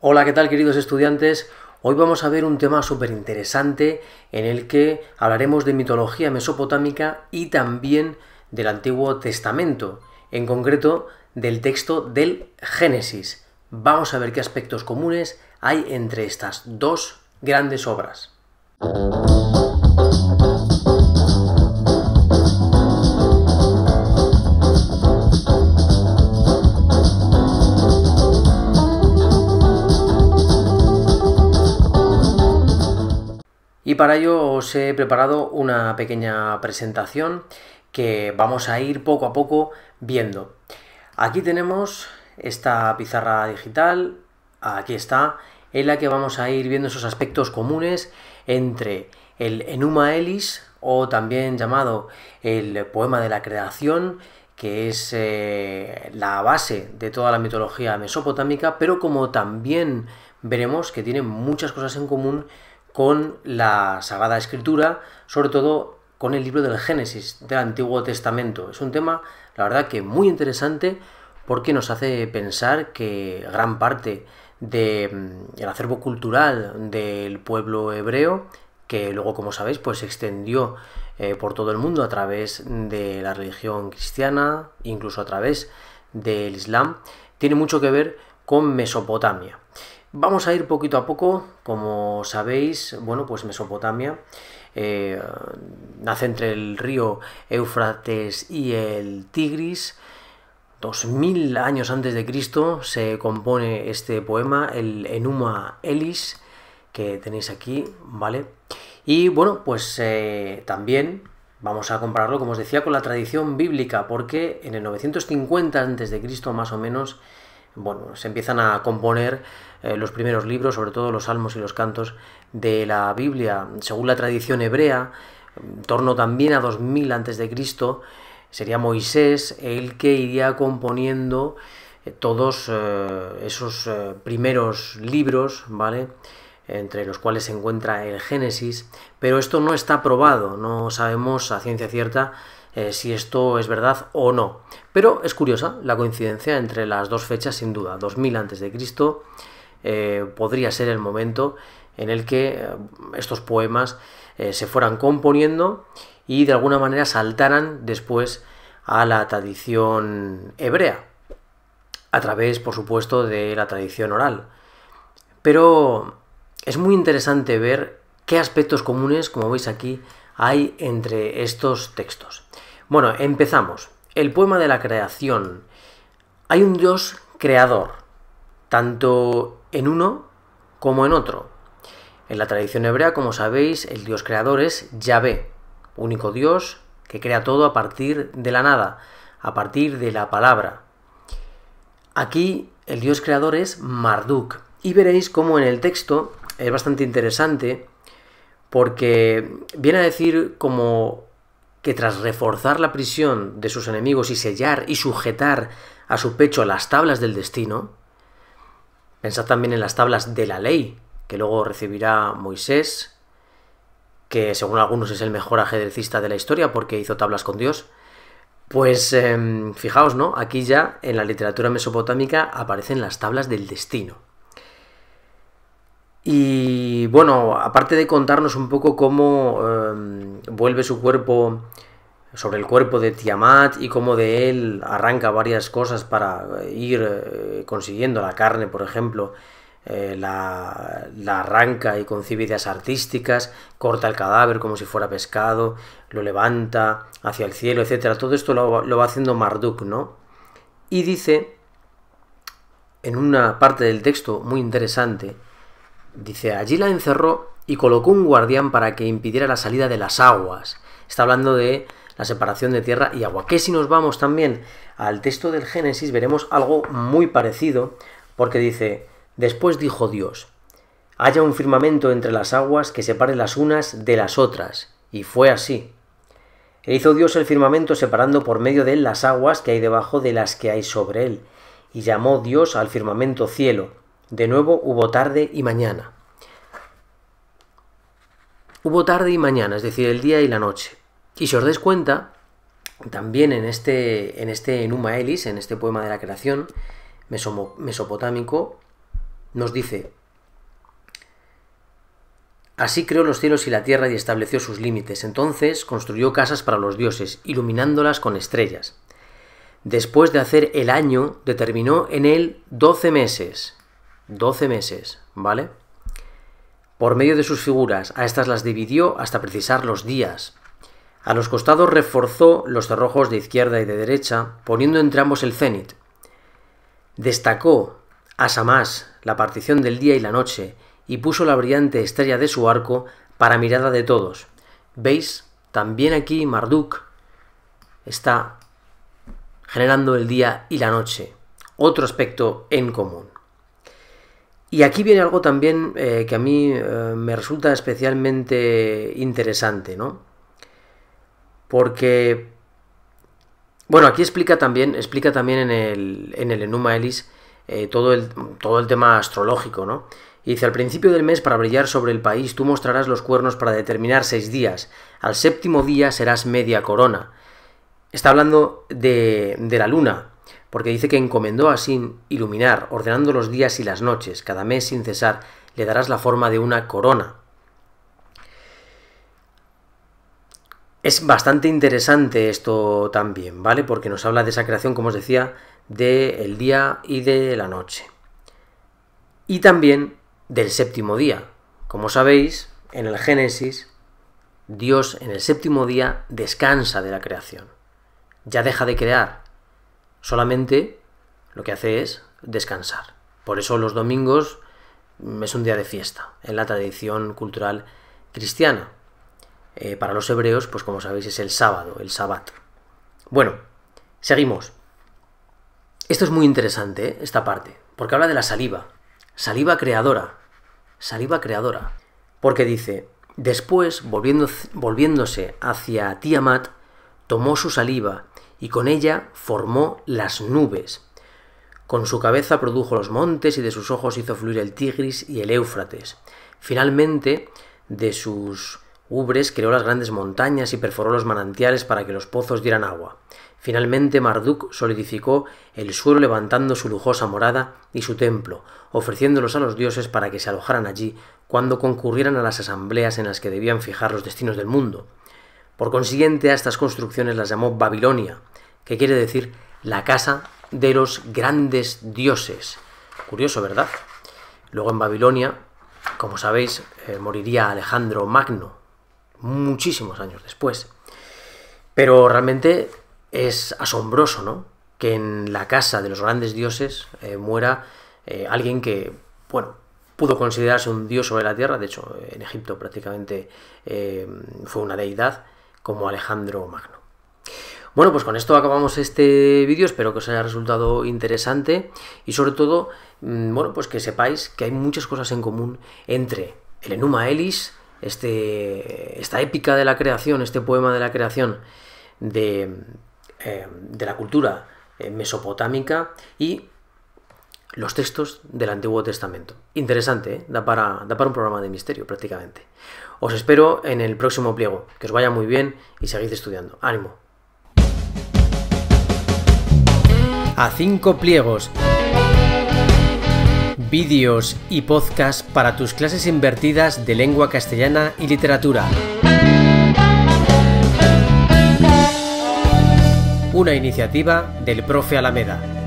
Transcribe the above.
Hola, ¿qué tal queridos estudiantes? Hoy vamos a ver un tema súper interesante en el que hablaremos de mitología mesopotámica y también del Antiguo Testamento, en concreto del texto del Génesis. Vamos a ver qué aspectos comunes hay entre estas dos grandes obras. Y para ello os he preparado una pequeña presentación que vamos a ir poco a poco viendo. Aquí tenemos esta pizarra digital, aquí está, en la que vamos a ir viendo esos aspectos comunes entre el Enuma Elis, o también llamado el poema de la creación, que es eh, la base de toda la mitología mesopotámica, pero como también veremos que tiene muchas cosas en común con la Sagrada Escritura, sobre todo con el libro del Génesis, del Antiguo Testamento. Es un tema, la verdad, que muy interesante porque nos hace pensar que gran parte del mm, acervo cultural del pueblo hebreo, que luego, como sabéis, pues se extendió eh, por todo el mundo a través de la religión cristiana, incluso a través del Islam, tiene mucho que ver con Mesopotamia. Vamos a ir poquito a poco, como sabéis, bueno, pues Mesopotamia eh, nace entre el río Éufrates y el Tigris. 2000 años antes de Cristo se compone este poema, el Enuma Elis, que tenéis aquí, ¿vale? Y bueno, pues eh, también vamos a compararlo, como os decía, con la tradición bíblica, porque en el 950 antes de Cristo más o menos bueno, se empiezan a componer eh, los primeros libros, sobre todo los salmos y los cantos de la Biblia. Según la tradición hebrea, en torno también a 2000 a.C., sería Moisés el que iría componiendo eh, todos eh, esos primeros libros, ¿vale? entre los cuales se encuentra el Génesis, pero esto no está probado, no sabemos a ciencia cierta eh, si esto es verdad o no. Pero es curiosa la coincidencia entre las dos fechas, sin duda. 2000 a.C. Eh, podría ser el momento en el que eh, estos poemas se fueran componiendo y de alguna manera saltaran después a la tradición hebrea, a través, por supuesto, de la tradición oral. Pero es muy interesante ver qué aspectos comunes, como veis aquí, hay entre estos textos. Bueno, empezamos. El poema de la creación. Hay un Dios creador, tanto en uno como en otro. En la tradición hebrea, como sabéis, el Dios creador es Yahvé, único Dios que crea todo a partir de la nada, a partir de la palabra. Aquí el Dios creador es Marduk. Y veréis cómo en el texto es bastante interesante porque viene a decir como que tras reforzar la prisión de sus enemigos y sellar y sujetar a su pecho las tablas del destino, pensad también en las tablas de la ley, que luego recibirá Moisés, que según algunos es el mejor ajedrecista de la historia porque hizo tablas con Dios, pues em, fijaos, ¿no? Aquí ya en la literatura mesopotámica aparecen las tablas del destino. Y bueno, aparte de contarnos un poco cómo em, vuelve su cuerpo sobre el cuerpo de Tiamat y cómo de él arranca varias cosas para ir eh, consiguiendo la carne, por ejemplo, eh, la, arranca y concibe ideas artísticas, corta el cadáver como si fuera pescado, lo levanta hacia el cielo, etc. Todo esto lo, lo va haciendo Marduk, ¿no? Y dice, en una parte del texto muy interesante, Dice, allí la encerró y colocó un guardián para que impidiera la salida de las aguas. Está hablando de la separación de tierra y agua. Que si nos vamos también al texto del Génesis veremos algo muy parecido, porque dice, después dijo Dios, haya un firmamento entre las aguas que separe las unas de las otras. Y fue así. E hizo Dios el firmamento separando por medio de él las aguas que hay debajo de las que hay sobre él. Y llamó Dios al firmamento cielo de nuevo hubo tarde y mañana. Hubo tarde y mañana, es decir, el día y la noche. Y si os dais cuenta, también en este, en este Enuma Elis, en este poema de la creación mesopotámico, nos dice, Así creó los cielos y la tierra y estableció sus límites. Entonces construyó casas para los dioses, iluminándolas con estrellas. Después de hacer el año, determinó en él doce meses, 12 meses, ¿vale? Por medio de sus figuras, a estas las dividió hasta precisar los días. A los costados reforzó los cerrojos de izquierda y de derecha, poniendo entre ambos el cenit. Destacó, a más, la partición del día y la noche, y puso la brillante estrella de su arco para mirada de todos. ¿Veis? También aquí Marduk está generando el día y la noche. Otro aspecto en común. Y aquí viene algo también eh, que a mí eh, me resulta especialmente interesante, ¿no? Porque, bueno, aquí explica también, explica también en el, Enuma Elis eh, todo, el, todo el tema astrológico, ¿no? dice, al principio del mes, para brillar sobre el país, tú mostrarás los cuernos para determinar seis días. Al séptimo día serás media corona. Está hablando de, de la luna, porque dice que encomendó a Sin iluminar, ordenando los días y las noches, cada mes sin cesar, le darás la forma de una corona. Es bastante interesante esto también, ¿vale? Porque nos habla de esa creación, como os decía, del día y de la noche. Y también del séptimo día. Como sabéis, en el Génesis, Dios en el séptimo día descansa de la creación. Ya deja de crear, solamente lo que hace es descansar. Por eso los domingos es un día de fiesta en la tradición cultural cristiana. Eh, para los hebreos, pues como sabéis, es el sábado, el sabbat. Bueno, seguimos. Esto es muy interesante, ¿eh? esta parte, porque habla de la saliva. Saliva creadora. Saliva creadora. Porque dice, después, volviéndose hacia Tiamat, tomó su saliva y con ella formó las nubes. Con su cabeza produjo los montes y de sus ojos hizo fluir el Tigris y el Éufrates. Finalmente, de sus ubres creó las grandes montañas y perforó los manantiales para que los pozos dieran agua. Finalmente Marduk solidificó el suelo levantando su lujosa morada y su templo, ofreciéndolos a los dioses para que se alojaran allí cuando concurrieran a las asambleas en las que debían fijar los destinos del mundo. Por consiguiente, a estas construcciones las llamó Babilonia, que quiere decir la casa de los grandes dioses. Curioso, ¿verdad? Luego en Babilonia, como sabéis, eh, moriría Alejandro Magno, muchísimos años después. Pero realmente es asombroso, ¿no? Que en la casa de los grandes dioses eh, muera eh, alguien que, bueno, pudo considerarse un dios sobre la tierra, de hecho en Egipto prácticamente fue una deidad, como Alejandro Magno. Bueno, pues con esto acabamos este vídeo, espero que os haya resultado interesante y sobre todo, mm, bueno, pues que sepáis que hay muchas cosas en común entre el Enuma Elis, este, esta épica de la creación, este poema de la creación de, eh, de la cultura eh, mesopotámica y los textos del Antiguo Testamento. Interesante, ¿eh? da, para, un programa de misterio prácticamente. Os espero en el próximo pliego. Que os vaya muy bien y seguid estudiando. Ánimo. A cinco pliegos. Vídeos y podcast para tus clases invertidas de lengua castellana y literatura. Una iniciativa del profe Alameda.